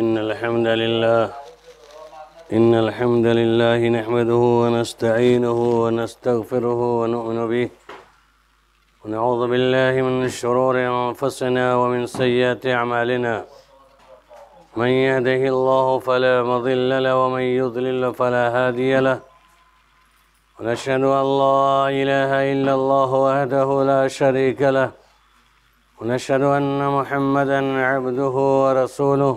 إن الحمد لله إن الحمد لله نحمده ونستعينه ونستغفره ونؤمن به ونعوذ بالله من شرور أنفسنا ومن سيئات أعمالنا من يهده الله فلا مضل له ومن يضلل فلا هادي له ونشهد أن لا إله إلا الله وحده لا شريك له ونشهد أن محمدا عبده ورسوله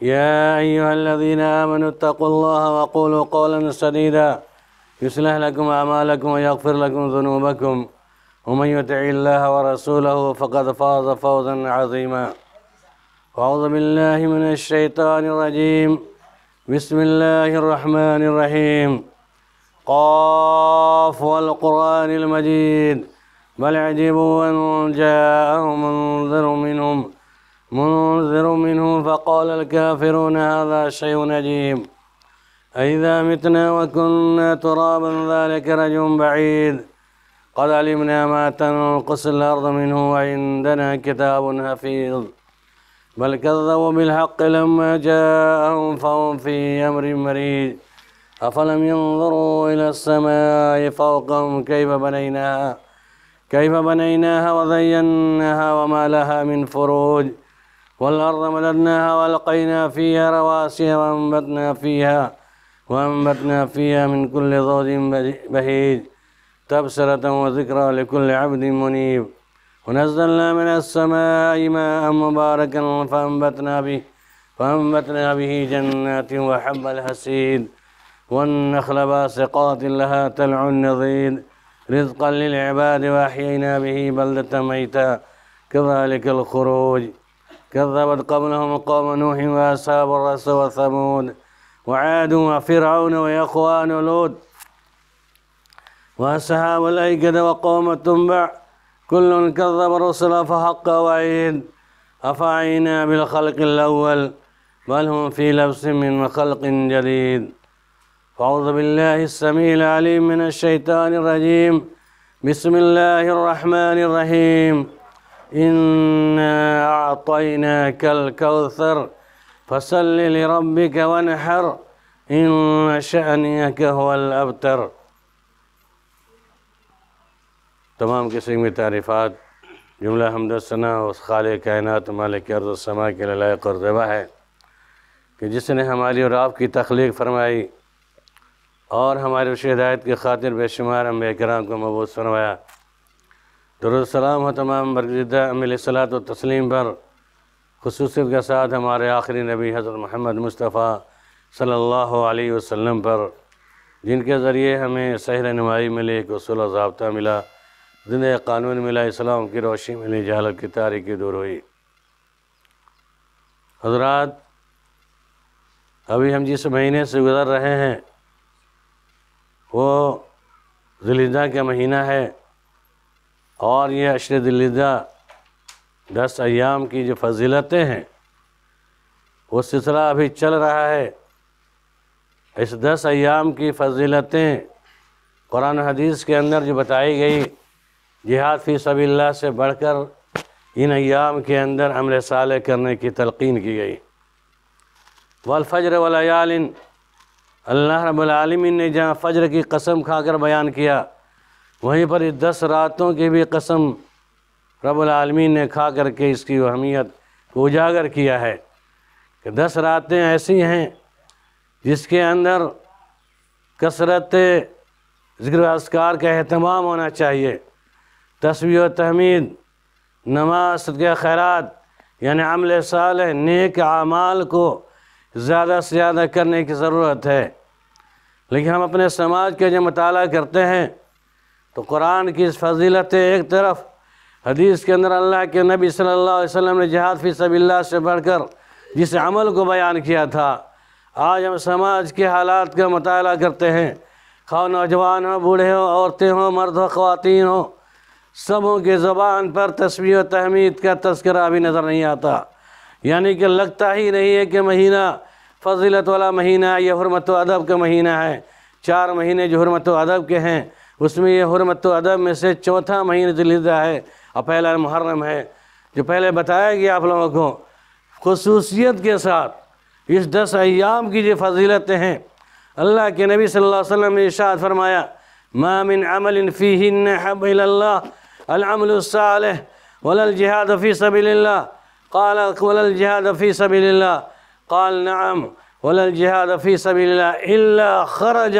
يا أيها الذين آمنوا اتقوا الله وقولوا قولا سديدا يصلح لكم أعمالكم ويغفر لكم ذنوبكم ومن يطع الله ورسوله فقد فاز فوزا عظيما أعوذ بالله من الشيطان الرجيم بسم الله الرحمن الرحيم قاف والقرآن المجيد بل عجبوا أن جاءهم منذر منهم منذر منه فقال الكافرون هذا شيء نجيم أئذا متنا وكنا ترابا ذلك رجل بعيد قد علمنا ما تنقص الأرض منه وعندنا كتاب حفيظ بل كذبوا بالحق لما جاءهم فهم في أمر مريد أفلم ينظروا إلى السماء فوقهم كيف بنيناها كيف بنيناها وزيناها وما لها من فروج والأرض مددناها وألقينا فيها رواسي وأنبتنا فيها وأنبتنا فيها من كل زوج بهيج تبصرة وذكرى لكل عبد منيب ونزلنا من السماء ماء مباركا فأنبتنا به فأنبتنا به جنات وحب الحسيد والنخل باسقات لها تلع نضيد رزقا للعباد وأحيينا به بلدة ميتا كذلك الخروج كذبت قبلهم قوم نوح وأصحاب الرس وثمود وعاد وفرعون وإخوان لوط وأصحاب الأيكة وقوم تنبع كل كذب الرسل فحق وعيد أفعينا بالخلق الأول بل هم في لبس من خلق جديد فأعوذ بالله السميع العليم من الشيطان الرجيم بسم الله الرحمن الرحيم إنا أعطيناك الكوثر فصل لربك وانحر إن شأنك هو الأبتر تمام قسم تعريفات جملة حمد الثنا اس كائنات مالك ارض السماء كلا لائق يقر ہے کہ جس نے ہماری اور آپ کی تخلیق فرمائی اور ہمارے اس ہدایت کے خاطر بے شمار امبے کرام کو مبوس فرمایا दरसलाम है तमाम बरगदा व तस्लीम पर खसूसियत के साथ हमारे आखिरी नबी हज़रत महमद मुस्तफ़ा सल्लल्लाहु अलैहि वसल्लम पर जिनके ज़रिए हमें सहर नुमाई मिले कसूल जबता मिला जिंद कानून मिला इस्लाम की रोशनी मिली जहालत की तारीखी दूर हुई हजरात अभी हम जिस महीने से गुज़र रहे हैं वो जिलजा का महीना है और ये अशर दिल्ली दस अयाम की जो फजीलतें हैं वो सिलसिला अभी चल रहा है इस दस अयाम की फजीलतें कुरान हदीस के अंदर जो बताई गई जिहाद फ़ी सबील्ला से बढ़कर इन अयाम के अंदर अमल साल करने की तलकिन की गई वलफ़जर वलयालिन अल्लाह रबालमीन ने जहाँ फ़जर की कसम खाकर बयान किया वहीं पर दस रातों की भी कसम रबालमीन ने खा करके इसकी अहमियत को उजागर किया है कि दस रातें ऐसी हैं जिसके अंदर कसरत जिक्र का अहतमाम होना चाहिए तस्वीर तहमीद नमाज के खैरत यानि अमल साल नेक आमाल को ज़्यादा से ज़्यादा करने की ज़रूरत है लेकिन हम अपने समाज का जो मताल करते हैं तो कुरान की इस फजीलत एक तरफ हदीस के अंदर अल्लाह के नबी सल्लल्लाहु अलैहि वसल्लम ने जहाद फी सबील्ला से बढ़कर जिस अमल को बयान किया था आज हम समाज के हालात का मताल करते हैं खा नौजवान हो बूढ़े हो औरतें हों मर्द हो ख़वान हो सबों के ज़बान पर तस्वीर तहमीद का तस्करा भी नज़र नहीं आता यानी कि लगता ही नहीं है कि महीना फजीलत वाला महीना है यह हरमत अदब का महीना है चार महीने जो हरमत अदब के हैं उसमें यह हरमत तो अदब में से चौथा महीने दिलहिजा है और पहला मुहर्रम है जो पहले बताया गया आप लोगों को खसूसियत के साथ इस दस अयाम की जो फजीलतें हैं अल्लाह के नबी सल्लल्लाहु अलैहि वसल्लम ने इशाद फरमाया मामिन अमल फ़ी हबल्लामल वलल जिहाद फ़ी सबील्ला قال ولا الجهاد في سبيل الله قال نعم ولا الجهاد في سبيل الله إلا خرج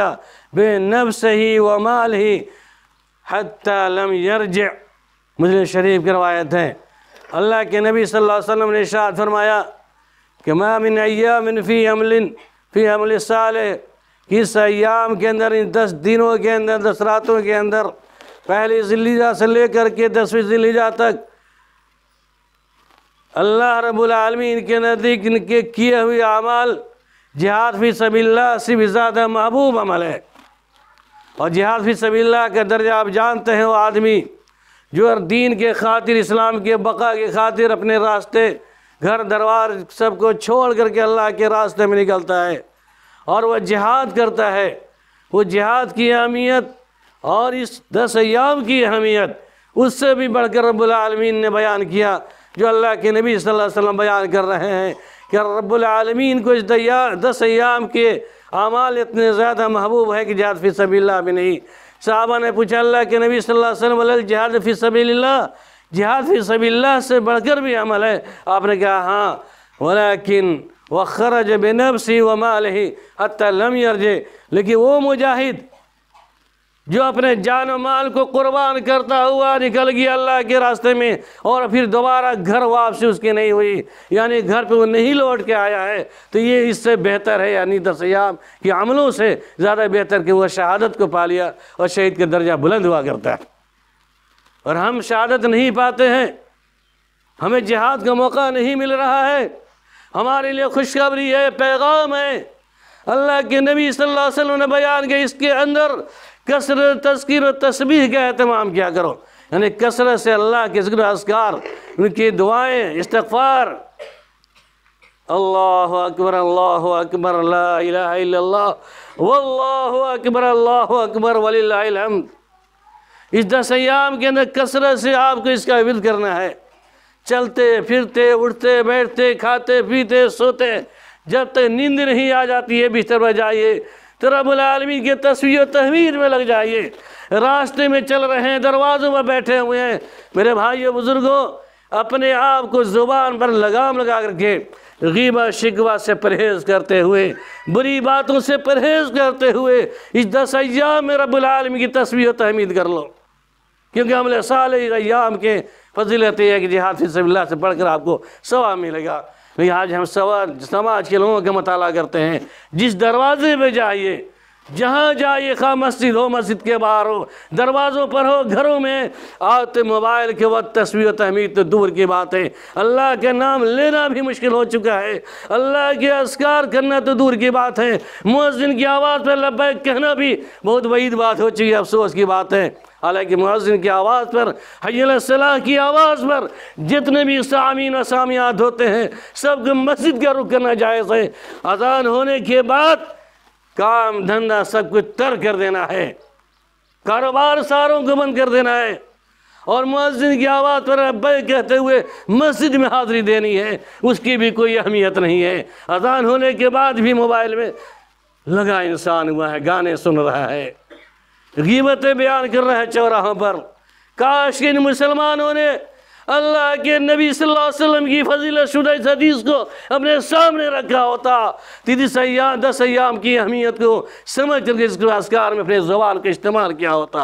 बेनफ्स ही व माल ही हतम यरज मुस्लिम शरीफ की थे अल्लाह के नबी सल्लल्लाहु अलैहि वसल्लम ने शाद फरमाया कि मामिन अयामिन फ़ी अमलिन फ़ी अमल कि इस अयाम के अंदर इन दस दिनों के अंदर दस रातों के अंदर पहली जिलीजा से लेकर के दसवीं जिलीजा तक अल्लाह रबालमीन के नज़दीक इनके किए हुए अमाल जिहाद फ़ी सबल्ला सिर्फ ज़्यादा महबूब अमल है और जिहाद भी सबील्ला का दर्जा आप जानते हैं वो आदमी जो दीन के खातिर इस्लाम के बका के खातिर अपने रास्ते घर दरबार सबको छोड़ करके अल्लाह के रास्ते में निकलता है और वह जिहाद करता है वो जिहाद की अहमियत और इस दस अयाम की अहमियत उससे भी बढ़कर रबालमीन ने बयान किया जो अल्लाह के नबी सल्लल्लाहु अलैहि वसल्लम बयान कर रहे हैं कि रबालमीन को इस दया दस अयाम के अमाल इतने ज़्यादा महबूब है कि जहाद फ़ी सबीला भी नहीं साहबा ने पूछा अल्लाह के नबी सल्लल्लाहु अलैहि वसल्लम जहाद फ़ी सबील्ला जिहाद फ़ी सबील्ला से बढ़कर भी अमल है आपने कहा हाँ वलाकिन व खरज बेनबसी सी वमाल ही अतलम यरजे लेकिन वो मुजाहिद जो अपने जान माल को कुर्बान करता हुआ निकल गया अल्लाह के रास्ते में और फिर दोबारा घर वापसी उसकी नहीं हुई यानी घर पे वो नहीं लौट के आया है तो ये इससे बेहतर है यानी दसयाब के अमलों से ज़्यादा बेहतर कि वह शहादत को पा लिया और शहीद का दर्जा बुलंद हुआ करता है और हम शहादत नहीं पाते हैं हमें जिहाद का मौका नहीं मिल रहा है हमारे लिए खुशखबरी है पैगाम है अल्लाह के नबी सल्लल्लाहु अलैहि वसल्लम ने बयान किया इसके अंदर कसर तस्कर तस्वीर का अहतमाम किया करो यानी कसर से अल्लाह के जिक्र असकार उनकी दुआएँ इस्तफ़ार अल्लाह अकबर अल्लाह अकबर अल्लाह अकबर अल्लाह अकबर वली इस दसयाम के अंदर कसरत से आपको इसका विद करना है चलते फिरते उठते बैठते खाते पीते सोते जब तक नींद नहीं आ जाती है बिस्तर पर जाइए तो रबालमीन की तस्वीर तहवीर में लग जाइए रास्ते में चल रहे हैं दरवाज़ों में बैठे हुए हैं मेरे भाइयों बुज़ुर्गों अपने आप को ज़ुबान पर लगाम लगा करके गीबा शिकवा से परहेज़ करते हुए बुरी बातों से परहेज़ करते हुए इस दस अयाम में रबालमी की तस्वीर तहमीद कर लो क्योंकि हमले साल अयाम के फजीलत हैं कि जिहाद फिसबिल्ला से पढ़कर आपको सवा मिलेगा आज हम सवाल समाज के लोगों का मताल करते हैं जिस दरवाजे पे जाइए जहाँ जाइए खा मस्जिद हो मस्जिद के बाहर हो दरवाज़ों पर हो घरों में आते तो मोबाइल के वक्त तस्वीर तहमीद तो दूर की बात है अल्लाह के नाम लेना भी मुश्किल हो चुका है अल्लाह के असकार करना तो दूर की बात है मुआजिन की आवाज़ पर लब्बैक कहना भी बहुत वही बात हो चुकी है अफसोस की बात है हालांकि मुआजिन की आवाज़ पर हयसलाह की आवाज़ पर जितने भी सामीन असामियात होते हैं सबको मस्जिद का रुख करना जायज़ है अजान होने के बाद काम धंधा सब कुछ तर कर देना है कारोबार सारों को बंद कर देना है और मुआजिन की आवाज़ पर अब्बे कहते हुए मस्जिद में हाज़िरी देनी है उसकी भी कोई अहमियत नहीं है अजान होने के बाद भी मोबाइल में लगा इंसान हुआ है गाने सुन रहा है गीबतें बयान कर रहे हैं चौराहों पर काश के इन मुसलमानों ने अल्लाह के नबी सल्लल्लाहु अलैहि वसल्लम की फजीलत शुदा इस हदीस को अपने सामने रखा होता तीस तो सयाम दस अयाम की अहमियत को समझ करके इस में अपने ज़बान का इस्तेमाल किया होता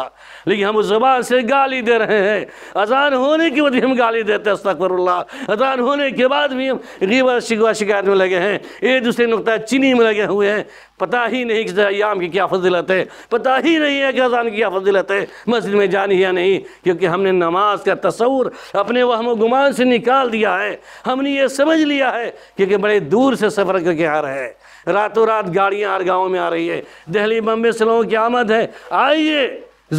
लेकिन हम उस ज़बान से गाली दे रहे हैं अजान होने की वजह हम गाली देते हैं तकबरल्ला अजान होने के बाद भी हम गीबत शिकवा शिकायत में लगे हैं एक दूसरे नुकता चीनी में लगे हुए हैं पता ही नहीं कि अयाम की क्या फजीलत है पता ही नहीं है कि अजान की क्या फजीलत है मस्जिद में जानी या नहीं क्योंकि हमने नमाज का तस्वूर अपने वहम गुमान से निकाल दिया है हमने ये समझ लिया है क्योंकि बड़े दूर से सफ़र करके आ रहे हैं रातों रात गाड़ियाँ हर गाँव में आ रही है दहली बम्बे से लोगों की आमद है आइए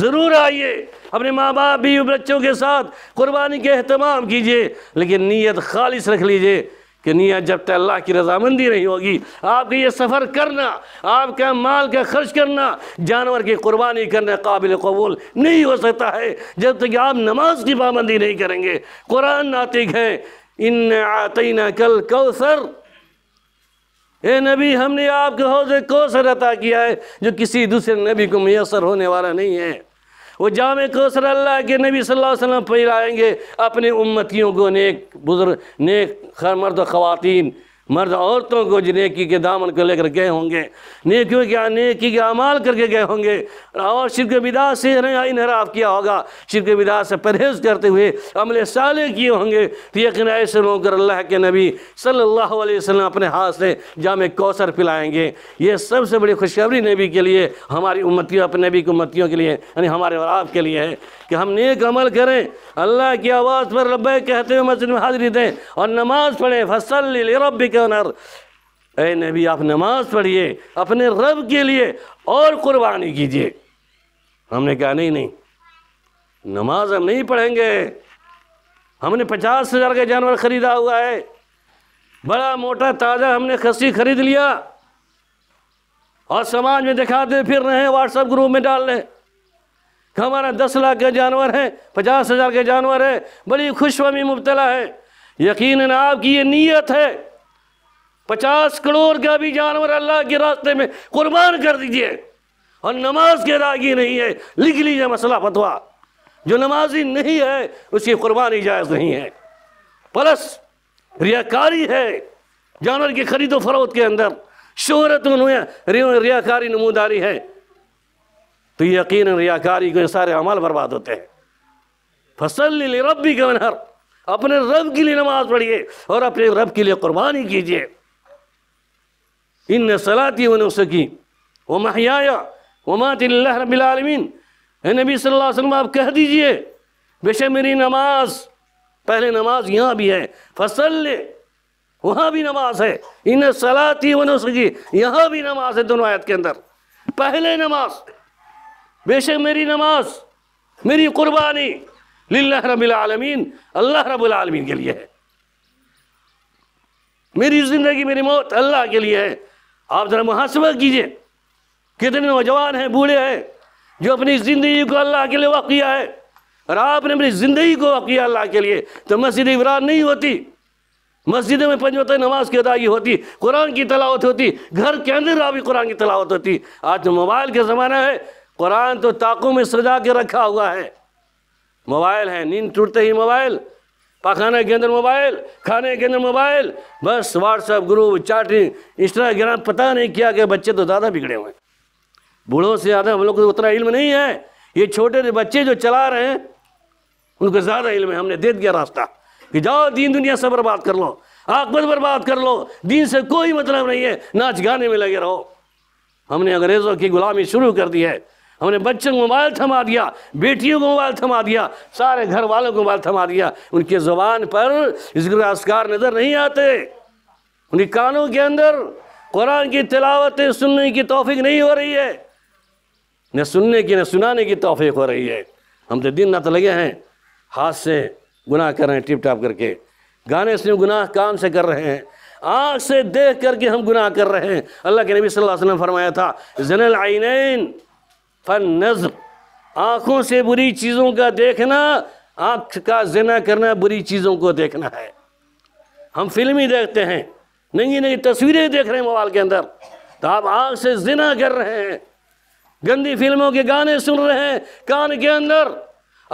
ज़रूर आइए अपने माँ बाप भी बच्चों के साथ कुर्बानी के अहतमाम कीजिए लेकिन नीयत खालिश रख लीजिए कि नियत जब तक अल्लाह की रजामंदी नहीं होगी आपके ये सफ़र करना आपका माल का खर्च करना जानवर की कुर्बानी करना काबिल कबूल नहीं हो सकता है जब तक आप नमाज की पाबंदी नहीं करेंगे कुरान नातिक है इन आतना कल कौसर ए नबी हमने आपके हौज सर अता किया है जो किसी दूसरे नबी को मैसर होने वाला नहीं है वो जाम कौसर अल्लाह के नबी सल्लल्लाहु अलैहि वसल्लम पर आएंगे अपने उम्मतियों को नेक बुजुर्ग नेक खर मर्द ख़वातीन मर्द औरतों को जो नेकी के दामन को लेकर गए होंगे नेकियों के नेकी के अमाल करके गए होंगे और शिरक विदा से इनहराफ किया होगा शिरक विदा से परहेज करते हुए अमल साले किए होंगे तो यकीन ऐसे लोग अल्लाह के नबी सल्लल्लाहु अलैहि वसल्लम अपने हाथ से जाम कौसर पिलाएंगे ये सबसे बड़ी खुशखबरी नबी के लिए हमारी उम्मतियों अपने नबी की उम्मतियों के लिए यानी हमारे और आपके लिए है कि हम नेक अमल करें अल्लाह की आवाज़ पर रब कहते हुए मस्जिद में हाजिरी दें और नमाज़ पढ़े फसल रब के नर ए नबी आप नमाज़ पढ़िए अपने रब के लिए और कुर्बानी कीजिए हमने कहा नहीं नहीं नमाज हम नहीं पढ़ेंगे हमने पचास हज़ार का जानवर ख़रीदा हुआ है बड़ा मोटा ताज़ा हमने खसी खरीद लिया और समाज में दिखाते फिर रहे हैं व्हाट्सएप ग्रुप में डाल रहे हमारा दस लाख के जानवर हैं पचास हज़ार के जानवर हैं बड़ी खुशवा में मुबतला है यकीन आपकी ये नीयत है पचास करोड़ का भी जानवर अल्लाह के रास्ते में कुर्बान कर दीजिए और नमाज के रागी नहीं है लिख लीजिए मसला फतवा जो नमाजी नहीं है उसकी कुर्बानी जायज़ नहीं है प्लस रियाकारी है जानवर की खरीदो फरोख्त के अंदर शोहरत रियाकारी नमूदारी है तो यकीन रियाकारी के सारे अमल बर्बाद होते हैं फसल रब का मनहर अपने रब के लिए नमाज पढ़िए और अपने रब के लिए कुर्बानी कीजिए इन सलाती वन सकी वो महिया वो है नबी सल्लल्लाहु आप कह दीजिए बेश मेरी नमाज पहले नमाज यहाँ भी है फसल वहाँ भी नमाज है इन सलाती वन सकी यहाँ भी नमाज है दोनों आयत के अंदर पहले नमाज बेशक मेरी नमाज मेरी कुर्बानी लाह आलमीन अल्लाह आलमीन के लिए है मेरी ज़िंदगी मेरी मौत अल्लाह के लिए है आप ज़रा मुहासबा कीजिए कितने नौजवान हैं बूढ़े हैं जो अपनी ज़िंदगी को अल्लाह के लिए वक़ किया है और आपने अपनी ज़िंदगी को वक़ किया अल्लाह के लिए तो मस्जिद इमरान नहीं होती मस्जिद में पंजोत नमाज की अदायगी होती कुरान की तलावत होती घर के अंदर आप कुरान की तलावत होती आज तो मोबाइल का ज़माना है कुरान तो ताकों में सजा के रखा हुआ है मोबाइल है नींद टूटते ही मोबाइल पखाने के अंदर मोबाइल खाने के अंदर मोबाइल बस व्हाट्सएप ग्रुप चैटिंग इंस्टाग्राम पता नहीं किया कि बच्चे तो ज़्यादा बिगड़े हुए हैं बूढ़ों से ज़्यादा हम लोग को तो उतना इल्म नहीं है ये छोटे बच्चे जो चला रहे हैं उनको ज़्यादा इल्म है हमने दे दिया रास्ता कि जाओ दीन दुनिया से बर्बाद कर लो आकबत बर्बाद कर लो दीन से कोई मतलब नहीं है नाच गाने में लगे रहो हमने अंग्रेज़ों की गुलामी शुरू कर दी है हमने बच्चों को मोबाइल थमा दिया बेटियों को मोबाइल थमा दिया सारे घर वालों को मोबाइल थमा दिया उनके ज़बान पर जिक्र असकार नज़र नहीं आते उनके कानों के अंदर कुरान की तिलावतें सुनने की तोफ़ी नहीं हो रही है न सुनने की न सुनाने की तोफ़ी हो रही है हम तो दिन रात लगे हैं हाथ से गुनाह कर रहे हैं टिप टाप करके गाने से गुनाह कान से कर रहे हैं आँख से देख करके हम गुनाह कर रहे हैं अल्लाह के नबी सल्लल्लाहु अलैहि वसल्लम फरमाया था जनल आइनैन फन नज़म आँखों से बुरी चीज़ों का देखना आँख का जना करना बुरी चीज़ों को देखना है हम फिल्म ही देखते हैं नई नई तस्वीरें देख रहे हैं मोबाइल के अंदर तो आप आँख से जिना कर रहे हैं गंदी फिल्मों के गाने सुन रहे हैं कान के अंदर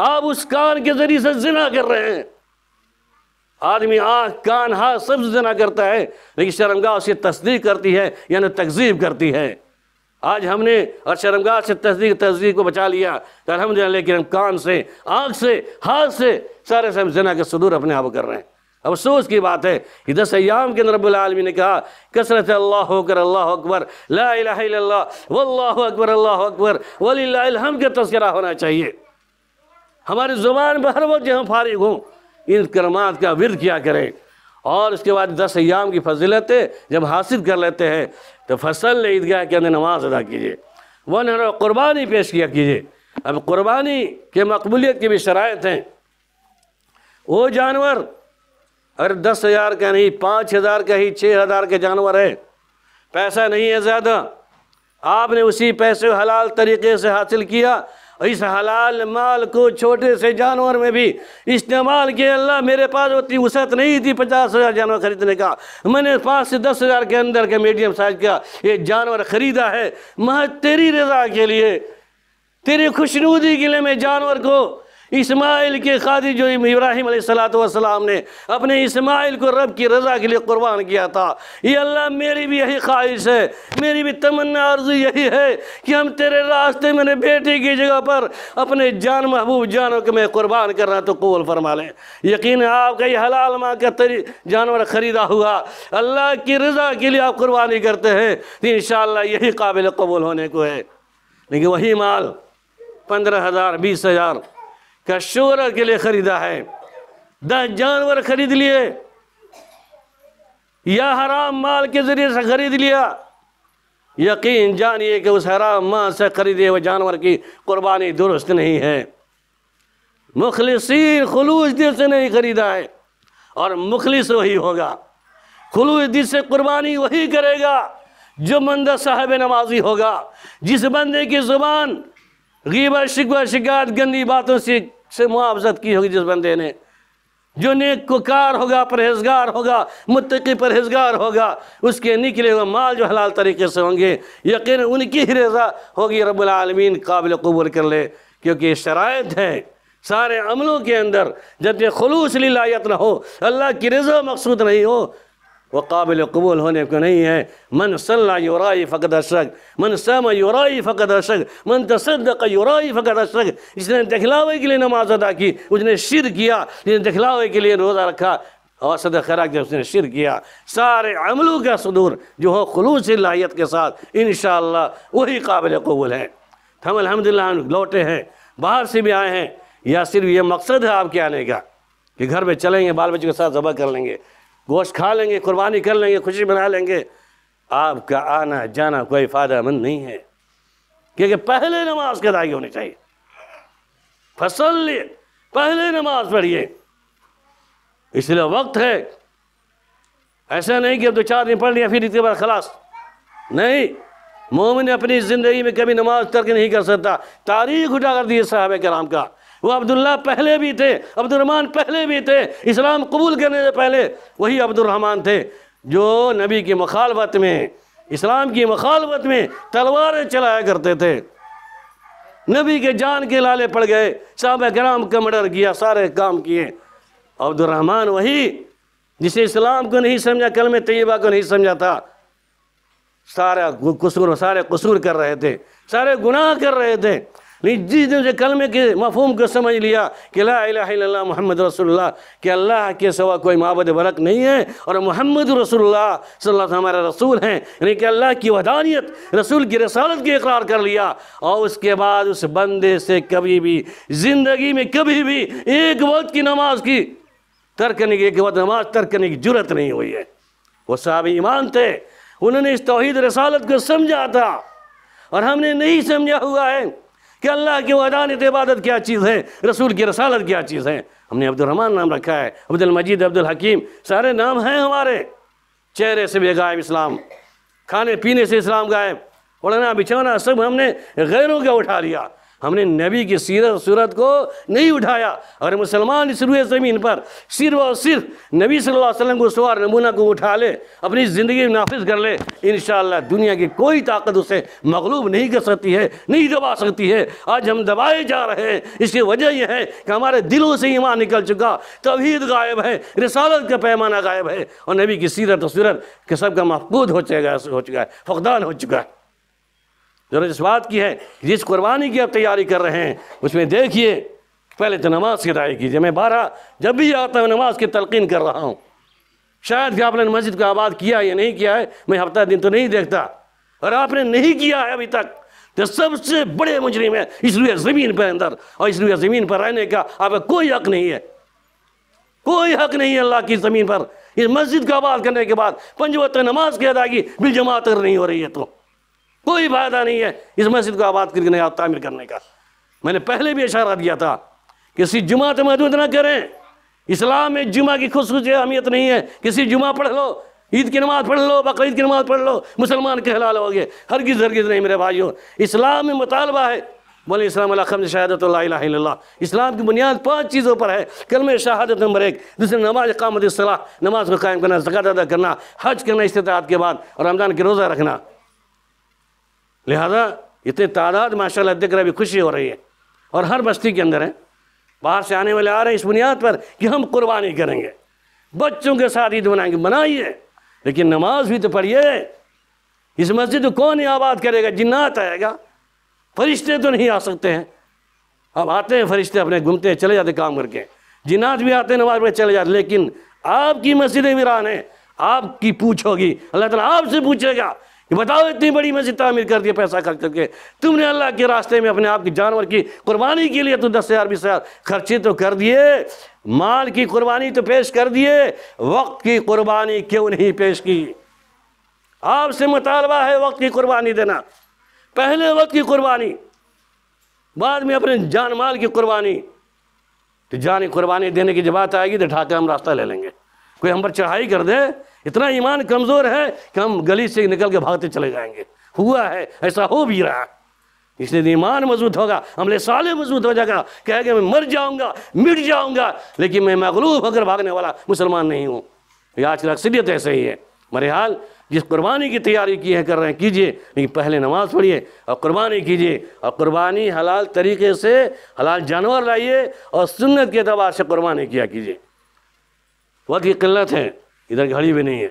आप उस कान के जरिए से जिना कर रहे हैं आदमी आँख कान हाथ सब जिना करता है लेकिन शर्मगा उसकी तस्दीक करती है यानी तकजीब करती है आज हमने और शर्मगार से तस्दीक तस्दीक को बचा लिया तो अलहमद लेकिन हम कान से आँख से हाथ से सारे सब जना के सदूर अपने आप कर रहे हैं अफसोस की बात है कि दस अयाम के अंदर आलमी ने कहा कसरत अल्लाह होकर अल्लाह अकबर ला वल्ला अकबर अल्लाह अकबर वलीम के तस्करा होना चाहिए हमारी ज़ुबान पर हर वक्त जहाँ फारिग हों इन करमात का विरद किया करें और उसके बाद दस अयाम की फजीलतें जब हासिल कर लेते हैं तो फसल ईदगाह के अंदर नमाज अदा कीजिए वन क़ुरबानी पेश किया कीजिए अब क़ुरबानी के मकबूलीत की भी शरात हैं वो जानवर अगर दस हज़ार का नहीं पाँच हज़ार का ही छः हज़ार के जानवर है पैसा नहीं है ज़्यादा आपने उसी पैसे हलाल तरीके से हासिल किया इस हलाल माल को छोटे से जानवर में भी इस्तेमाल किया अल्लाह मेरे पास उतनी वसत नहीं थी पचास हज़ार जानवर ख़रीदने का मैंने पाँच से दस हज़ार के अंदर के मीडियम साइज का ये जानवर ख़रीदा है महज तेरी रजा के लिए तेरी खुशनूदी के लिए मैं जानवर को इस्माइल के खादी जो इब्राहिम सलाम ने अपने इस्माइल को रब की रज़ा के लिए कुर्बान किया था ये अल्लाह मेरी भी यही ख्वाहिश है मेरी भी तमन्ना अर्जी यही है कि हम तेरे रास्ते मेरे बेटे की जगह पर अपने जान महबूब जानों को मैं कुर्बान कर रहा तो कबूल फरमा लें यकीन आपका ये हलाल माँ का तरी जानवर ख़रीदा हुआ अल्लाह की रज़ा के लिए आप कुर्बानी करते हैं तो इन यही काबिल कबूल होने को है लेकिन वही माल पंद्रह हज़ार बीस हज़ार क्या शोरा के लिए खरीदा है दस जानवर खरीद लिए या हराम माल के ज़रिए से खरीद लिया यकीन जानिए कि उस हराम माल से खरीदे हुए जानवर की कुर्बानी दुरुस्त नहीं है मुखलसिन खलूस दिल से नहीं खरीदा है और मुखलिस वही होगा खलूस दिल से कुर्बानी वही करेगा जो मंदा साहब नमाजी होगा जिस बंदे की ज़ुबान गीबा शिकवा शिकायत गंदी बातों से से मुआवजत की होगी जिस बंदे ने जो नेक कुकार होगा परहेजगार होगा मुतकी परहेजगार होगा उसके निकले हुए माल जो हलाल तरीके से होंगे यकीन उनकी ही रजा होगी रबालमीन काबिल कबूल कर ले क्योंकि शरात है सारे अमलों के अंदर जब ये खलूस लीलायत ना हो अल्लाह की रजा मकसूद नहीं हो वह काबिल कबूल होने को नहीं है मन सल्ला युराई फ़कद अशरक मन सम युराई फ़कद अशरक मन तसद युराई फ़कद अशरक जिसने दिखलावे के लिए नमाज अदा की उसने शिर किया जिसने दिखलावे के लिए रोज़ा रखा और सद खराक जब उसने शिर किया सारे अमलों का सदूर जो हो खलूस लाइत के साथ इन वही काबिल कबूल है हम अलहमदिल्ला लौटे हैं बाहर से भी आए हैं या सिर्फ ये मकसद है आपके आने का कि घर में चलेंगे बाल बच्चों के साथ ज़बह कर लेंगे गोश्त खा लेंगे कुर्बानी कर लेंगे खुशी मना लेंगे आपका आना जाना कोई मंद नहीं है क्योंकि पहले नमाज की अदाई होनी चाहिए फसल लिए पहले नमाज पढ़िए इसलिए वक्त है ऐसा नहीं कि अब दो चार दिन पढ़ लिया फिर इसके बाद खलास नहीं मोमिन अपनी ज़िंदगी में कभी नमाज तर्क नहीं कर सकता तारीख उठा कर दिए साहब कराम का वो अब्दुल्ला पहले भी थे अब्दुलरहमान पहले भी थे इस्लाम कबूल करने से पहले वही अब्दुलरहमान थे जो नबी की मखालबत में इस्लाम की मखालबत में तलवारें चलाया करते थे नबी के जान के लाले पड़ गए साहब कराम का मर्डर किया सारे काम किए अब्दुलरहमान वही जिसे इस्लाम को नहीं समझा कल में तयबा को नहीं समझा था सारा कसूर सारे कसूर कर रहे थे सारे गुनाह कर रहे थे लेकिन जिस दिन से कलमे के मफहम को समझ लिया कि ला मोहम्मद रसोल्ला कि अल्लाह के सवा कोई माबद बरक नहीं है और मोहम्मद रसोल्ला सल्लल्लाहु हमारा रसूल हैं यानी कि अल्लाह की वदानियत रसूल की रसालत के इकरार कर लिया और उसके बाद उस बंदे से कभी भी ज़िंदगी में कभी भी एक वक्त की नमाज की तर्क करने की एक वक्त नमाज तर्क करने की जरूरत नहीं हुई है वो साहब ईमान थे उन्होंने इस तोहद रसालत को समझा था और हमने नहीं समझा हुआ है कि अल्लाह की वदानत तो इबादत क्या चीज़ है रसूल की रसालत क्या चीज़ है हमने अब्दुलरहमान नाम रखा है अब्दुल मजीद अब्दुल हकीम सारे नाम हैं हमारे चेहरे से भी गायब इस्लाम खाने पीने से इस्लाम गायब उड़ना बिछाना सब हमने गैरों का उठा लिया हमने नबी की सीरत सूरत को नहीं उठाया अगर मुसलमान इस रुए ज़मीन पर सिर्फ और सिर्फ नबी सल्लल्लाहु अलैहि वसल्लम को सवार नमूना को उठा ले अपनी ज़िंदगी में नाफिज कर ले इन दुनिया की कोई ताकत उसे मकलूब नहीं कर सकती है नहीं दबा सकती है आज हम दबाए जा रहे हैं इसकी वजह यह है कि हमारे दिलों से ईमान निकल चुका तभी गायब है रिसालत का पैमाना गायब है और नबी की सीरत और सूरत के सबका मफबूद हो चुका हो चुका है फ़कदान हो चुका है जरा इस बात की है जिस कुर्बानी की आप तैयारी कर रहे हैं उसमें देखिए पहले तो नमाज की अदाई कीजिए मैं बारह जब भी आता हूँ नमाज की तलकिन कर रहा हूँ शायद कि आपने मस्जिद को आबाद किया या नहीं किया है मैं हफ्ता दिन तो नहीं देखता और आपने नहीं किया है अभी तक तो सबसे बड़े मुजरिम है इसलिए ज़मीन पर अंदर और इसलिए ज़मीन पर रहने का आपका कोई हक नहीं है कोई हक नहीं है अल्लाह की ज़मीन पर इस मस्जिद को आबाद करने के बाद पंजवत नमाज की अदायगी बिल जमात नहीं हो रही है तो कोई फायदा नहीं है इस मस्जिद को आबाद करके नया तामीर करने का मैंने पहले भी इशारा दिया था किसी जुमा तो महदूद ना करें इस्लाम में जुमा की खुशखुश अहमियत नहीं है किसी जुमा पढ़ लो ईद की नमाज़ पढ़ लो बकरीद की नमाज़ पढ़ लो मुसलमान के हलाल हर गए हर किस नहीं मेरे भाइयों इस्लाम में मुतालबा है बोले इस्लाम अलखम शहादत इस्लाम की बुनियाद पाँच चीज़ों पर है कल में शहादत नंबर एक दूसरे नमाज कामत सलाह नमाज को कायम करना जक़ात अदा करना हज करना इस्तात के बाद और रमज़ान के रोज़ा रखना लिहाजा इतनी तादाद माशा देख रहे अभी खुशी हो रही है और हर बस्ती के अंदर है बाहर से आने वाले आ रहे हैं इस बुनियाद पर कि हम कुर्बानी करेंगे बच्चों के साथ ईद मनाएंगे मनाइए लेकिन नमाज भी तो पढ़िए इस मस्जिद को कौन आबाद करेगा जिन्नात आएगा फरिश्ते तो नहीं आ सकते हैं अब आते हैं फरिश्ते अपने घूमते हैं चले जाते काम करके जिन्नात भी आते हैं नमाज में चले जाते लेकिन आपकी मस्जिदें वीरान हैं आपकी पूछोगी अल्लाह तब आपसे पूछेगा ये बताओ इतनी बड़ी मस्जिद तामीर कर दी पैसा खर्च करके तुमने अल्लाह के रास्ते में अपने आप की जानवर की कुर्बानी के लिए तो दस हज़ार बीस हज़ार खर्चे तो कर दिए माल की कुर्बानी तो पेश कर दिए वक्त की कुर्बानी क्यों नहीं पेश की आपसे मुतालबा है वक्त की कुर्बानी देना पहले वक्त की कुर्बानी बाद में अपने जान माल की कुर्बानी तो जान कुर्बानी देने की जब बात आएगी तो ढाके हम रास्ता ले लेंगे कोई हम पर चढ़ाई कर दे इतना ईमान कमज़ोर है कि हम गली से निकल के भागते चले जाएंगे हुआ है ऐसा हो भी रहा है इसलिए तो ईमान मजबूत होगा हमले साले मजबूत हो जाएगा कहेगा मैं मर जाऊंगा मिट जाऊंगा लेकिन मैं मगलूब होकर भागने वाला मुसलमान नहीं हूँ ये आज की अक्सरियत ऐसे ही है हाल जिस कुर्बानी की तैयारी की है कर रहे हैं कीजिए लेकिन पहले नमाज़ पढ़िए और कुर्बानी कीजिए और कुर्बानी हलाल तरीके से हलाल जानवर लाइए और सुन्नत के अतबार से कुर्बानी किया कीजिए वक्त की किल्लत है इधर घड़ी भी नहीं है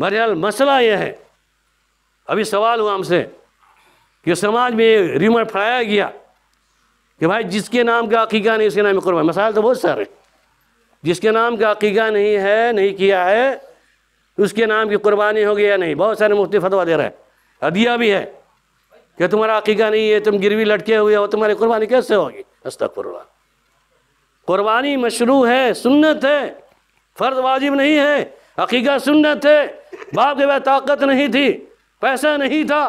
बहरहाल मसला यह है अभी सवाल हुआ हमसे कि समाज में रिमर फैलाया गया कि भाई जिसके नाम का अकीका नहीं उसके नाम में कुर्बान मसाल तो बहुत सारे जिसके नाम का अकीका नहीं है नहीं किया है उसके नाम की कुर्बानी होगी या नहीं बहुत सारे मुफ्ती फतवा दे रहे हैं अदिया भी है कि तुम्हारा अकीका नहीं है तुम गिरवी लटके हुए हो तुम्हारी कुर्बानी कैसे होगी हस्तक कुर्बानी मशरू है सुन्नत है फ़र्द वाजिब नहीं है हकीका सुन्नत है बाप के पास ताकत नहीं थी पैसा नहीं था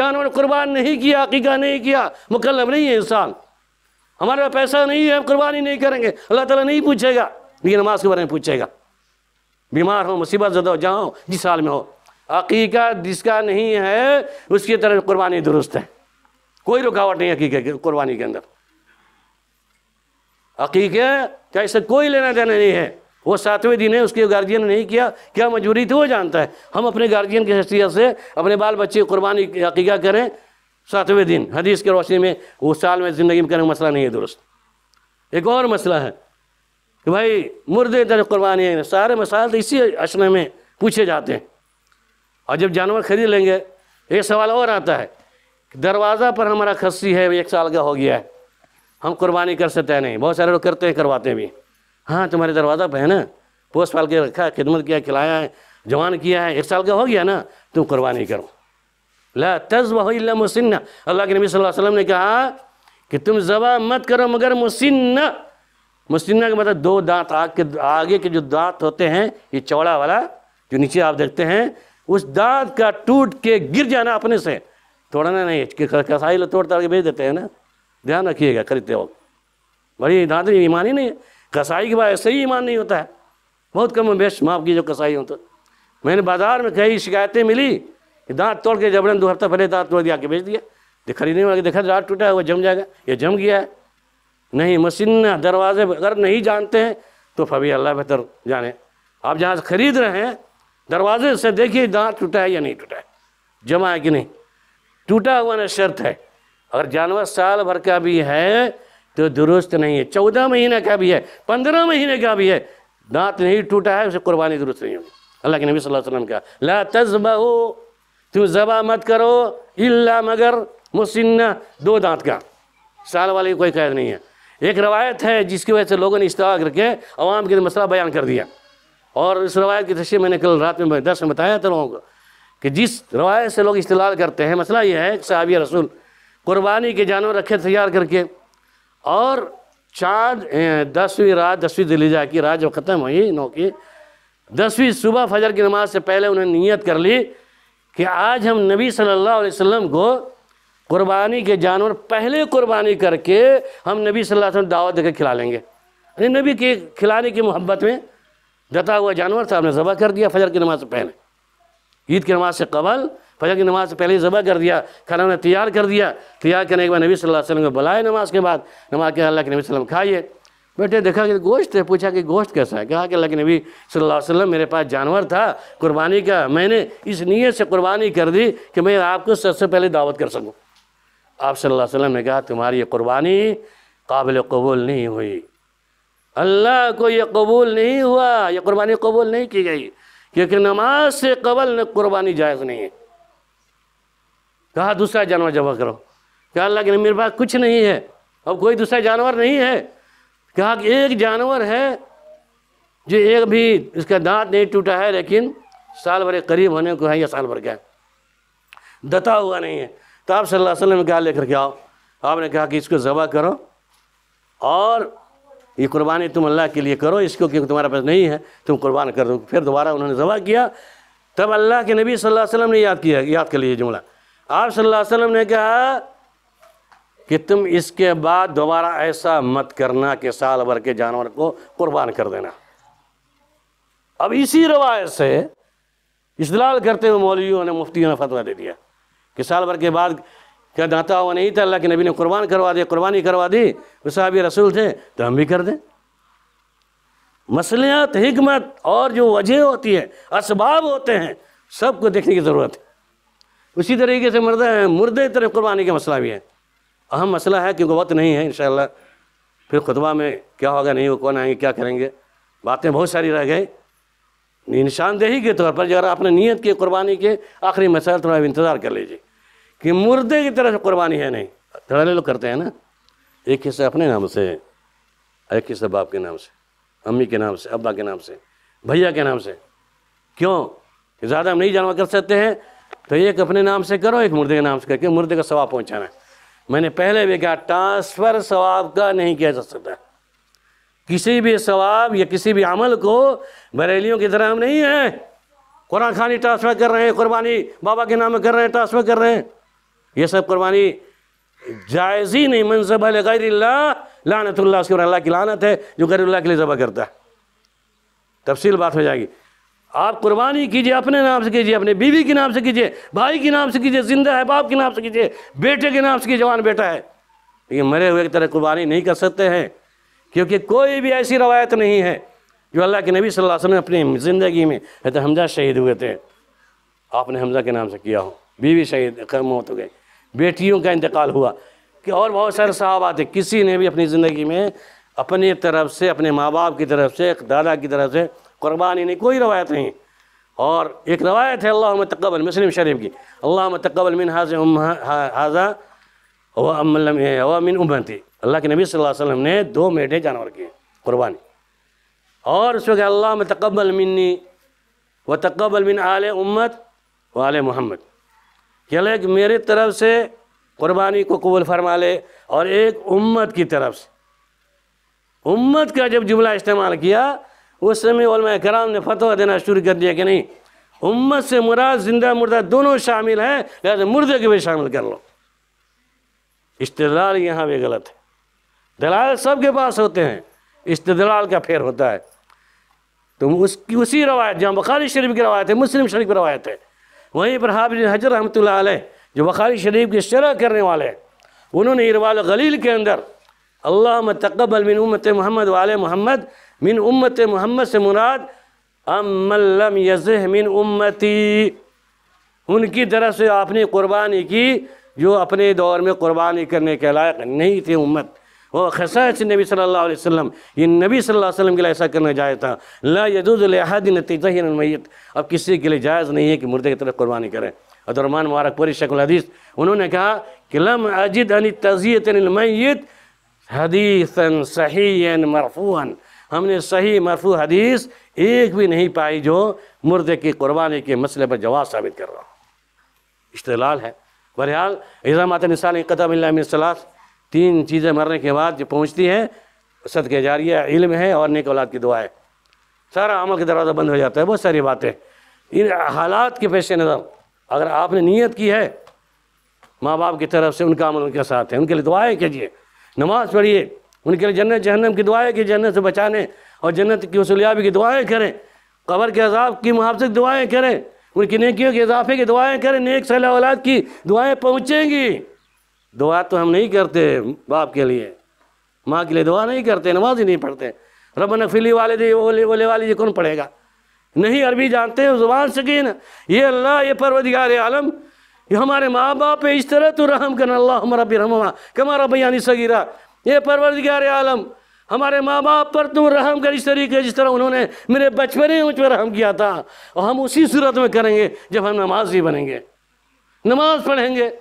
जानवर कुर्बान नहीं किया अकीका नहीं किया मुकलम नहीं है इंसान हमारे पास पैसा नहीं है हम कुर्बानी नहीं करेंगे अल्लाह ताला नहीं पूछेगा लेकिन नमाज के बारे में पूछेगा बीमार हो मुसीबत ज़्यादा हो जहाँ हो जिस साल में हो अकीका जिसका नहीं है उसकी तरह कुर्बानी दुरुस्त है कोई रुकावट नहीं अकीके की कुर्बानी के अंदर है क्या इससे कोई लेना देना नहीं है वो सातवें दिन है उसके गार्जियन ने नहीं किया क्या मजबूरी थी वो जानता है हम अपने गार्जियन की हैसियत से अपने बाल बच्चे कुर्बानी अकीका करें सातवें दिन हदीस की रोशनी में वो साल में ज़िंदगी में करें मसला नहीं है दुरुस्त एक और मसला है कि भाई मुर्दे तरह कुर्बानी है सारे मसाल तो इसी अशने में पूछे जाते हैं और जब जानवर खरीद लेंगे एक सवाल और आता है दरवाज़ा पर हमारा खस्सी है एक साल का हो गया है हम कुर्बानी कर सकते हैं नहीं बहुत सारे लोग करते हैं करवाते हैं भी हाँ तुम्हारे दरवाज़ा पर है ना पोस्ट पाल के रखा खिदमत किया खिलाया है जवान किया है एक साल का हो गया ना तुम कुर्बानी करो ला तजवा मुसिन्ना अल्लाह के नबी सल्लल्लाहु अलैहि वसल्लम ने कहा कि तुम जबा मत करो मगर मुसिन्ना मुसिन्ना का मतलब दो दांत आग के आगे के जो दांत होते हैं ये चौड़ा वाला जो नीचे आप देखते हैं उस दांत का टूट के गिर जाना अपने से तोड़ना नहीं कसाई लोग तोड़ तोड़ के भेज देते हैं ना ध्यान रखिएगा खरीदते वक्त बड़ी नादरी ईमान ही नहीं है कसाई के बाद ऐसे ही ईमान नहीं होता है बहुत कम बेस्ट माफ की जो कसाई हो तो मैंने बाज़ार में कई शिकायतें मिली दांत तोड़ के जबरन दो हफ्ता पहले दांत तोड़ दिया के बेच दिया तो खरीदने वाले देखा दांत टूटा है वो जम जाएगा ये जम गया है नहीं मशीन दरवाजे अगर नहीं जानते हैं तो फभी अल्लाह बेहतर जाने आप जहाँ से खरीद रहे हैं दरवाजे से देखिए दांत टूटा है या नहीं टूटा है जमा है कि नहीं टूटा हुआ ना शर्त है अगर जानवर साल भर का भी है तो दुरुस्त नहीं है चौदह महीने का भी है पंद्रह महीने का भी है दांत नहीं टूटा है उसे कुर्बानी दुरुस्त नहीं होगी अल्लाह के नबी सल्लल्लाहु अलैहि वसल्लम का ला हो तुम जबा मत करो इल्ला मगर मुसिन्ना दो दांत का साल वाले की कोई कैद नहीं है एक रवायत है जिसकी वजह से लोगों ने इस्तेवा करके अवाम के मसला बयान कर दिया और इस रवायत की तस्वीर मैंने कल रात में दस में बताया था लोगों को कि जिस रवायत से लोग इस्तेलाल करते हैं मसला यह है कि साहबिया रसूल कुर्बानी के जानवर रखे तैयार करके और चाँद दसवीं रात दसवीं दिलीजा की रात जब ख़त्म हुई नौ की दसवीं सुबह फजर की नमाज से पहले उन्हें नीयत कर ली कि आज हम नबी सल्लल्लाहु अलैहि वसल्लम को कुर्बानी के जानवर पहले कुर्बानी करके हम नबी सल्लल्लाहु अलैहि वसल्लम दावत देकर खिला लेंगे यानी नबी के खिलाने की मोहब्बत में जता हुआ जानवर था हमने ज़बह कर दिया फजर की नमाज से पहले ईद की नमाज से कबल फजर की नमाज से पहले ही ज़बह कर दिया खाना उन्हें तैयार कर दिया तैयार करने के बाद नबी सल्लल्लाहु अलैहि वसल्लम को बुलाए नमाज के बाद नमाज के अल्लाह के नबी वसल्लम खाइए बेटे देखा कि गोश्त है पूछा कि गोश्त कैसा है कहा कि अल्लाह के नबी सल्लल्लाहु अलैहि वसल्लम मेरे पास जानवर था कुर्बानी का मैंने इस नीयत से कुर्बानी कर दी कि मैं आपको सबसे पहले दावत कर सकूँ आप सल्लल्लाहु अलैहि वसल्लम ने कहा तुम्हारी ये कुर्बानी काबिल कबूल नहीं हुई अल्लाह को ये कबूल नहीं हुआ ये कुर्बानी कबूल नहीं की गई क्योंकि नमाज से कबल कुर्बानी जायज़ नहीं है कहा दूसरा जानवर जमा करो कहा अल्लाह के मेरे पास कुछ नहीं है अब कोई दूसरा जानवर नहीं है कहा कि एक जानवर है जो एक भी इसका दांत नहीं टूटा है लेकिन साल भर करीब होने को है या साल भर का दता हुआ नहीं है तो आप सल्लल्लाहु अलैहि वसल्लम क्या लेकर के आओ आपने कहा कि इसको ज़बा करो और ये कुर्बानी तुम अल्लाह के लिए करो इसको क्योंकि तुम्हारे पास नहीं है तुम कुर्बान कर दो फिर दोबारा उन्होंने ज़बा किया तब अल्लाह के नबी सल्लल्लाहु अलैहि वसल्लम ने याद किया याद कर लीजिए जुमला आप सल्लल्लाहु अलैहि वसल्लम ने कहा कि तुम इसके बाद दोबारा ऐसा मत करना कि साल भर के जानवर को कुर्बान कर देना अब इसी रवायत से इसलाल करते हुए मौलवियों ने मुफ्तियों ने फतवा दे दिया कि साल भर के बाद क्या दाता हुआ नहीं था अल्लाह के नबी ने कुर्बान करवा दिया कुर्बानी करवा दी वो साहब रसूल थे तो हम भी कर दें मसलियात हमत और जो वजह होती है इसबाब होते हैं सबको देखने की ज़रूरत है उसी तरीके से मुर्दे मुर्दे तरफ कुर्बानी का मसला भी है अहम मसला है क्योंकि वक्त नहीं है इन फिर खुतबा में क्या होगा नहीं वो कौन आएंगे क्या करेंगे बातें बहुत सारी रह गई निशानदेही के तौर पर अगर आपने नीयत की कुर्बानी के आखिरी मसाला थोड़ा इंतज़ार कर लीजिए कि मुर्दे की तरफ कुर्बानी है नहीं थोड़ा लोग करते हैं ना एक हिस्सा अपने नाम से एक हिस्से बाप के नाम से अम्मी के नाम से अब्बा के नाम से भैया के नाम से क्यों ज़्यादा हम नहीं जानवा कर सकते हैं तो एक अपने नाम से करो एक मुर्दे के नाम से करके मुर्दे का सवाब पहुंचाना है मैंने पहले भी कहा ट्रांसफ़र सवाब का नहीं किया जा सकता किसी भी सवाब या किसी भी अमल को बरेलियों की तरह हम नहीं है कुरान खानी ट्रांसफ़र कर रहे हैं कुर्बानी बाबा के नाम कर रहे हैं ट्रांसफ़र कर रहे हैं ये सब कुर्बानी जायज़ ही नहीं मनसब गैरल्ला उसके अल्लाह की लानत है जो गैरुल्ला के लिए जबा करता है तफसील बात हो जाएगी आप कुर्बानी कीजिए अपने नाम से कीजिए अपने बीवी के नाम से कीजिए भाई के नाम से कीजिए जिंदा है बाप के नाम से कीजिए बेटे के नाम से कीजिए जवान बेटा है लेकिन मरे हुए की तरह कुर्बानी नहीं कर सकते हैं क्योंकि कोई भी ऐसी रवायत नहीं है जो अल्लाह के नबी सल्लल्लाहु अलैहि वसल्लम अपनी ज़िंदगी में तो हमजा शहीद हुए थे आपने हमजा के नाम से किया हो बीवी शहीद मौत हो गई बेटियों का इंतकाल हुआ कि और बहुत सारे साहब आते किसी ने भी अपनी ज़िंदगी में अपनी तरफ से अपने माँ बाप की तरफ से दादा की तरफ से कुर्बानी नहीं कोई रवायत नहीं और एक रवायत है अल्लाह तकबल मुस्लिम शरीफ की अल्लाह तकबल मिन हाज हाजा व मिन उमती अल्लाह के नबी सल्लल्लाहु अलैहि वसल्लम ने दो मेढे जानवर किए क़ुरबानी और उसमें क्या अल्लाह तकबल मिनी व तकबल मिन आल उम्मत व आल मोहम्मद क्या मेरे तरफ से क़ुरबानी को कबूल फरमा ले और एक उम्मत की तरफ से उम्मत का जब जुमला इस्तेमाल किया उस समय कराम ने फतवा देना शुरू कर दिया कि नहीं उम्मत से मुराद जिंदा मुर्दा दोनों शामिल हैं लिहाजा मुर्दे को भी शामिल कर लो इस्तलाल यहाँ भी गलत है दलाल सब के पास होते हैं इस्तलाल का फेर होता है तो उसकी उसी रवायत जहाँ बखारी शरीफ की रवायत है मुस्लिम शरीफ की रवायत है वहीं पर हाफिज हजर रहमत जो बखारी शरीफ की शरह करने वाले हैं उन्होंने इरवाल गलील के अंदर अल्लाह तकबल मिन उम्मत मोहम्मद वाले मोहम्मद मिन उम्मत मोहम्मद से मुराद अम्मलम यजह मिन उम्मती उनकी तरह से आपने कुर्बानी की जो अपने दौर में कुर्बानी करने के लायक नहीं थे उम्मत वो खसैस नबी सल्लल्लाहु अलैहि वसल्लम ये नबी सल्लल्लाहु अलैहि वसल्लम के लिए ऐसा करना जायज़ था ला यदुदलहद नतीजमैत अब किसी के लिए जायज़ नहीं है कि मुर्दे की तरफ कुर्बानी करें अदरमान मुबारकपुरी शक्ल हदीस उन्होंने कहा कि लम अजिद अन तजियत मैत हदीसन सही मरफून हमने सही मरफू हदीस एक भी नहीं पाई जो मुर्दे की कुर्बानी के मसले पर जवाब साबित कर रहा हूँ इश्तलाल है बहरहाल निसान कदम कदमसलास तीन चीज़ें मरने के बाद जो पहुँचती हैं सद के जारिया इल्म है और नेक औलाद की दुआ है सारा अमल के दरवाज़ा बंद हो जाता है बहुत सारी बातें इन हालात के पेश नज़र अगर आपने नीयत की है माँ बाप की तरफ से उनका अमल उनके साथ है उनके लिए दुआएँ कीजिए नमाज़ पढ़िए उनके लिए जन्नत जहन्नम की दुआएं कि जन्नत से बचाने और जन्नत की वसूलियाबी की दुआएं करें कबर के अजाब की मुआवजे की दुआएँ करें उनकी नेकियों के इजाफे की दुआएँ करें नेक सल औलाद की दुआएँ पहुँचेंगी दुआ तो हम नहीं करते बाप के लिए माँ के लिए दुआ नहीं करते नमाज ही नहीं पढ़ते रब नफिली वाले दी वो बोले वाले जी कौन पढ़ेगा नहीं अरबी जानते ज़ुबान शकीन ये अल्लाह ये परवदिगार आलम ये हमारे माँ बाप है इस तरह तो रहम करना अल्लाह हमारा भी रहमा कमा नहीं सगीरा ये परवरदिगार आलम हमारे माँ बाप पर तुम रहम कर इस तरीके जिस तरह उन्होंने मेरे बचपन ही मुझ पर रहम किया था और हम उसी सूरत में करेंगे जब हम नमाजी बनेंगे नमाज पढ़ेंगे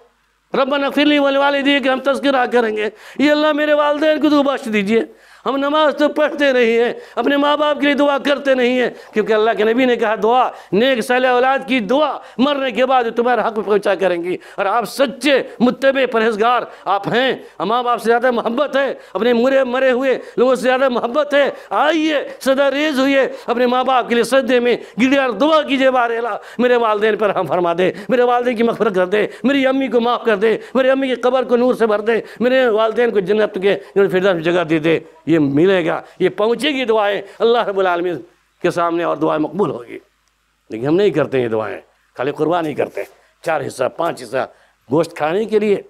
रब नफीली वाले वाले दिए कि हम तस्करा करेंगे ये अल्लाह मेरे वालदेन को तो बख्श दीजिए हम नमाज तो पढ़ते नहीं हैं अपने माँ बाप के लिए दुआ करते नहीं हैं क्योंकि अल्लाह के नबी ने कहा दुआ नेक सल औलाद की दुआ मरने के बाद तुम्हारे हक पहुँचा करेंगी और आप सच्चे मुतब परहेजगार आप हैं माँ बाप से ज़्यादा मोहब्बत है अपने मुरे मरे हुए लोगों से ज़्यादा मोहब्बत है आइए सदा रेज हुए अपने माँ बाप के लिए सदे में गिरे दुआ कीजिए बारेला मेरे वालदेन पर हम फरमा दे मेरे वालदे की मफरत कर दे मेरी अम्मी को माफ़ कर दे मेरी अम्मी की कबर को नूर से भर दे मेरे वालदेन को जन्नत के फिर जगह दे दे ये मिलेगा ये पहुँचेगी दुआएँ अल्लाह रबालमी के सामने और दुआएँ मकबूल होगी लेकिन हम नहीं करते ये दुआएँ खाली कुर्बानी करते चार हिस्सा पाँच हिस्सा गोश्त खाने के लिए ने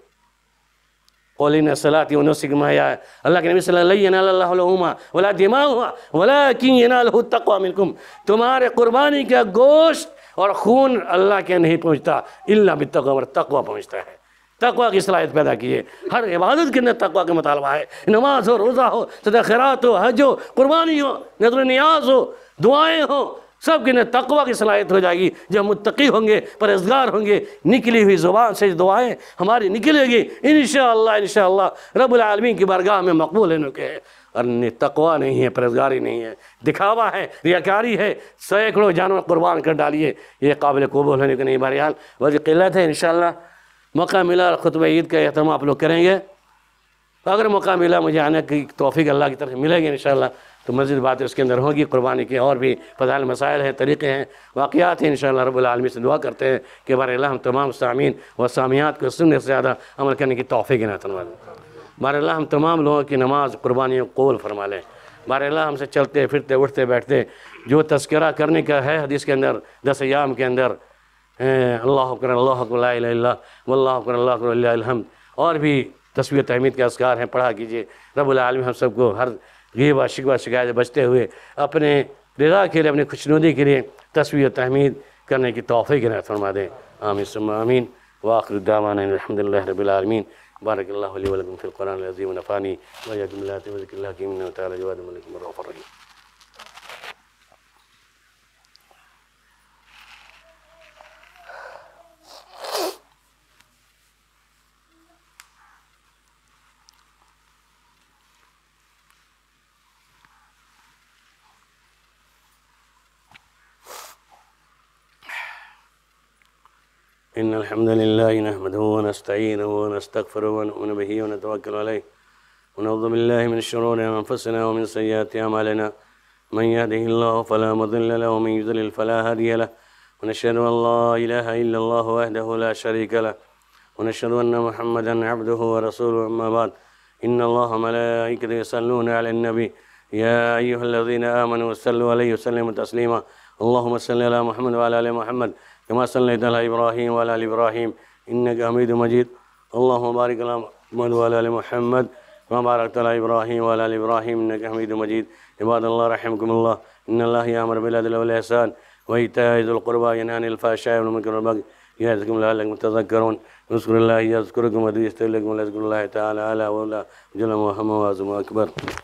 कौलिन है अल्लाह के नबी सल्लाम वाला दिमाग हुआ वला किकुम तुम्हारे कुर्बानी का गोश्त और खून अल्लाह के नहीं पहुँचता इल्ला तकवा पहुँचता है तकवा की सलाहियत पैदा कीजिए हर इबादत के अंदर तकवा का मुतालबा है नमाज हो रोज़ा हो सदा खैरात हो हज हो कुर्बानी हो नजर न्याज हो दुआएँ हों सब के अंदर तकवा की सलाहियत हो जाएगी जब मुतकी होंगे परहेजगार होंगे निकली हुई ज़ुबान से दुआएँ हमारी निकलेगी इन शह रबालमीन की बरगाह में मकबूल है के अरे तकवा नहीं है परहेजगारी नहीं है दिखावा है रियाकारी है सैकड़ों जानवर कुर्बान कर डालिए ये काबिल कबूल होने के नहीं बहरहाल वजह किल्लत है इन मौका मिला खुतब ईद का अहतम आप लोग करेंगे तो अगर मौका मिला मुझे आने की तोफ़ी अल्लाह की तरफ मिलेगी इन तो मज़ीद बातें उसके अंदर होगी कुर्बानी के और भी फजाल मसाइल हैं तरीक़े हैं वाक़ात हैं इन शब्लमी से दुआ करते हैं कि बार हम तमाम सामीन व सामियात को सुनने से ज़्यादा अमल करने की तोफ़ी के वाले बार हम तमाम लोगों की नमाज कुर्बानियों कोल फरमा लें बार हमसे चलते फिरते उठते बैठते जो तस्करा करने का है हदीस के अंदर दस याम के अंदर अल्लाह अकबर अल्लाह अकबर वल्ला अकबर अल्लाह अकबरहमद और भी तस्वीर तहमीद के असगार हैं पढ़ा कीजिए रबालम हम सबको हर गीबा शिकवा शिकायत बचते हुए अपने रिजा के लिए अपने खुशनुदी के लिए तस्वीर तहमीद करने की तोहफ़े के नायत फरमा दें आमिन आमीन वाखरदामान रबीआलमीन बारक फ़िलकुरान अज़ीम नफ़ानी वजकल्ला तवज़िल्ला إن الحمد لله نحمده ونستعينه ونستغفره ونؤمن به ونتوكل عليه ونعوذ بالله من شرور أنفسنا ومن سيئات أعمالنا من يهده الله فلا مضل له ومن يضلل فلا هادي له ونشهد أن لا إله إلا الله وحده لا شريك له ونشهد أن محمدا عبده ورسوله أما بعد إن الله ملائكته يصلون على النبي يا أيها الذين آمنوا صلوا عليه وسلموا تسليما اللهم صل على محمد وعلى آل محمد كما صليت على إبراهيم وعلى آل إبراهيم إنك حميد مجيد اللهم بارك على محمد وعلى آل محمد كما باركت على إبراهيم وعلى آل إبراهيم إنك حميد مجيد عباد الله رحمكم الله إن الله يأمر بالعدل والإحسان وإيتاء ذي القربى ينهى عن الفحشاء والمنكر والبغي يعظكم لعلكم تذكرون اذكروا الله يذكركم ويستغفر لكم ولا الله تعالى على ولا جل محمد أكبر